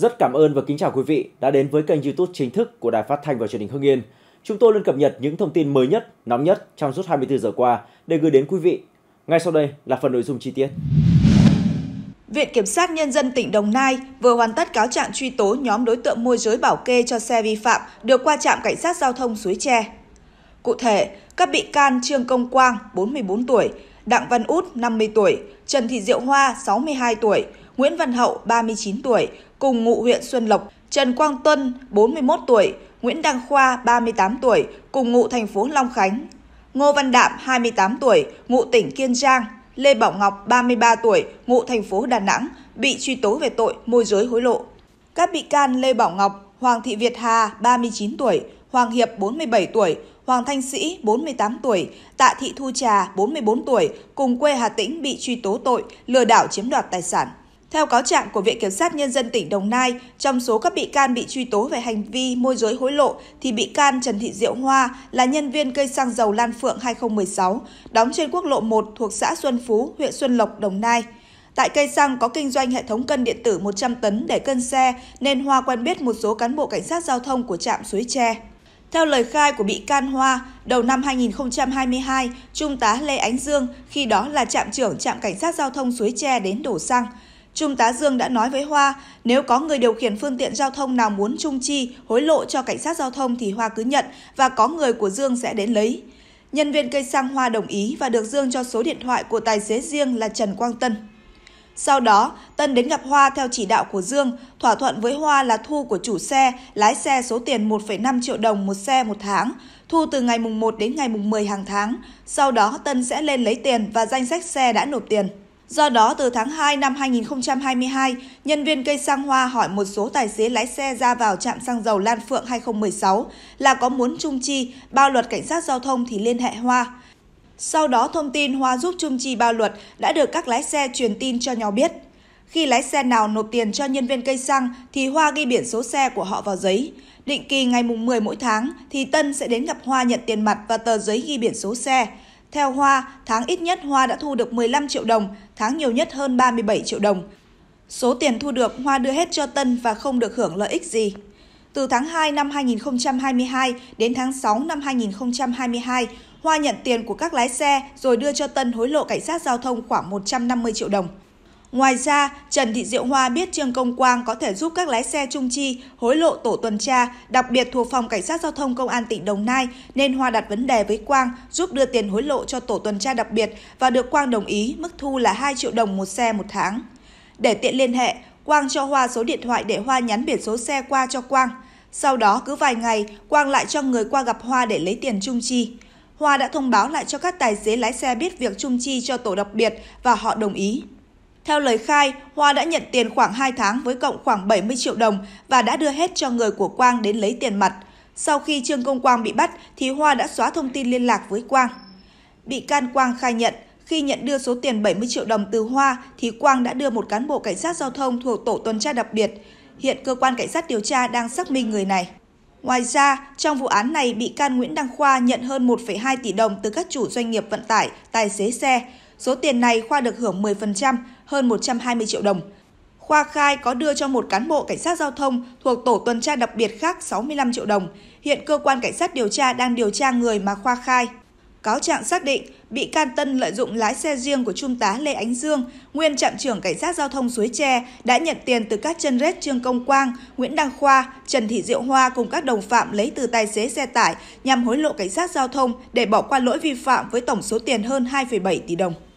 Rất cảm ơn và kính chào quý vị đã đến với kênh YouTube chính thức của Đài Phát thanh và Truyền hình Hưng Yên. Chúng tôi luôn cập nhật những thông tin mới nhất, nóng nhất trong suốt 24 giờ qua để gửi đến quý vị. Ngay sau đây là phần nội dung chi tiết. Viện Kiểm sát Nhân dân tỉnh Đồng Nai vừa hoàn tất cáo trạng truy tố nhóm đối tượng môi giới bảo kê cho xe vi phạm được qua trạm cảnh sát giao thông Suối Tre. Cụ thể, các bị can Trương Công Quang, 44 tuổi, Đặng Văn Út, 50 tuổi, Trần Thị Diệu Hoa, 62 tuổi, Nguyễn Văn Hậu 39 tuổi, cùng ngụ huyện Xuân Lộc, Trần Quang Tuân 41 tuổi, Nguyễn Đăng Khoa 38 tuổi, cùng ngụ thành phố Long Khánh, Ngô Văn Đạm 28 tuổi, ngụ tỉnh Kiên Giang, Lê Bảo Ngọc 33 tuổi, ngụ thành phố Đà Nẵng bị truy tố về tội môi giới hối lộ. Các bị can Lê Bảo Ngọc, Hoàng Thị Việt Hà 39 tuổi, Hoàng Hiệp 47 tuổi, Hoàng Thanh Sĩ 48 tuổi, Tạ Thị Thu Trà 44 tuổi cùng quê Hà Tĩnh bị truy tố tội lừa đảo chiếm đoạt tài sản. Theo cáo trạng của Viện Kiểm sát Nhân dân tỉnh Đồng Nai, trong số các bị can bị truy tố về hành vi môi giới hối lộ thì bị can Trần Thị Diệu Hoa là nhân viên cây xăng dầu Lan Phượng 2016, đóng trên quốc lộ 1 thuộc xã Xuân Phú, huyện Xuân Lộc, Đồng Nai. Tại cây xăng có kinh doanh hệ thống cân điện tử 100 tấn để cân xe nên Hoa quen biết một số cán bộ cảnh sát giao thông của trạm suối tre. Theo lời khai của bị can Hoa, đầu năm 2022, Trung tá Lê Ánh Dương, khi đó là trạm trưởng trạm cảnh sát giao thông suối tre đến đổ xăng – Trung tá Dương đã nói với Hoa, nếu có người điều khiển phương tiện giao thông nào muốn trung chi, hối lộ cho cảnh sát giao thông thì Hoa cứ nhận và có người của Dương sẽ đến lấy. Nhân viên cây xăng Hoa đồng ý và được Dương cho số điện thoại của tài xế riêng là Trần Quang Tân. Sau đó, Tân đến gặp Hoa theo chỉ đạo của Dương, thỏa thuận với Hoa là thu của chủ xe, lái xe số tiền 1,5 triệu đồng một xe một tháng, thu từ ngày mùng 1 đến ngày mùng 10 hàng tháng. Sau đó, Tân sẽ lên lấy tiền và danh sách xe đã nộp tiền. Do đó, từ tháng 2 năm 2022, nhân viên cây xăng Hoa hỏi một số tài xế lái xe ra vào trạm xăng dầu Lan Phượng 2016 là có muốn Trung chi, bao luật cảnh sát giao thông thì liên hệ Hoa. Sau đó, thông tin Hoa giúp Trung chi bao luật đã được các lái xe truyền tin cho nhau biết. Khi lái xe nào nộp tiền cho nhân viên cây xăng thì Hoa ghi biển số xe của họ vào giấy. Định kỳ ngày mùng 10 mỗi tháng thì Tân sẽ đến gặp Hoa nhận tiền mặt và tờ giấy ghi biển số xe. Theo Hoa, tháng ít nhất Hoa đã thu được 15 triệu đồng, tháng nhiều nhất hơn 37 triệu đồng. Số tiền thu được Hoa đưa hết cho Tân và không được hưởng lợi ích gì. Từ tháng 2 năm 2022 đến tháng 6 năm 2022, Hoa nhận tiền của các lái xe rồi đưa cho Tân hối lộ cảnh sát giao thông khoảng 150 triệu đồng. Ngoài ra, Trần Thị Diệu Hoa biết Trương Công Quang có thể giúp các lái xe trung chi hối lộ tổ tuần tra, đặc biệt thuộc phòng cảnh sát giao thông công an tỉnh Đồng Nai, nên Hoa đặt vấn đề với Quang giúp đưa tiền hối lộ cho tổ tuần tra đặc biệt và được Quang đồng ý, mức thu là 2 triệu đồng một xe một tháng. Để tiện liên hệ, Quang cho Hoa số điện thoại để Hoa nhắn biển số xe qua cho Quang. Sau đó cứ vài ngày, Quang lại cho người qua gặp Hoa để lấy tiền trung chi. Hoa đã thông báo lại cho các tài xế lái xe biết việc trung chi cho tổ đặc biệt và họ đồng ý. Theo lời khai, Hoa đã nhận tiền khoảng 2 tháng với cộng khoảng 70 triệu đồng và đã đưa hết cho người của Quang đến lấy tiền mặt. Sau khi Trương Công Quang bị bắt thì Hoa đã xóa thông tin liên lạc với Quang. Bị can Quang khai nhận, khi nhận đưa số tiền 70 triệu đồng từ Hoa thì Quang đã đưa một cán bộ cảnh sát giao thông thuộc tổ tuần tra đặc biệt. Hiện cơ quan cảnh sát điều tra đang xác minh người này. Ngoài ra, trong vụ án này, bị can Nguyễn Đăng Khoa nhận hơn 1,2 tỷ đồng từ các chủ doanh nghiệp vận tải, tài xế xe. Số tiền này Khoa được hưởng 10%, hơn 120 triệu đồng. Khoa khai có đưa cho một cán bộ cảnh sát giao thông thuộc tổ tuần tra đặc biệt khác 65 triệu đồng. Hiện cơ quan cảnh sát điều tra đang điều tra người mà Khoa khai. Cáo trạng xác định bị can Tân lợi dụng lái xe riêng của Trung tá Lê Ánh Dương, nguyên trạm trưởng cảnh sát giao thông Suối Tre đã nhận tiền từ các chân rết Trương Công Quang, Nguyễn Đăng Khoa, Trần Thị Diệu Hoa cùng các đồng phạm lấy từ tài xế xe tải nhằm hối lộ cảnh sát giao thông để bỏ qua lỗi vi phạm với tổng số tiền hơn 2,7 tỷ đồng.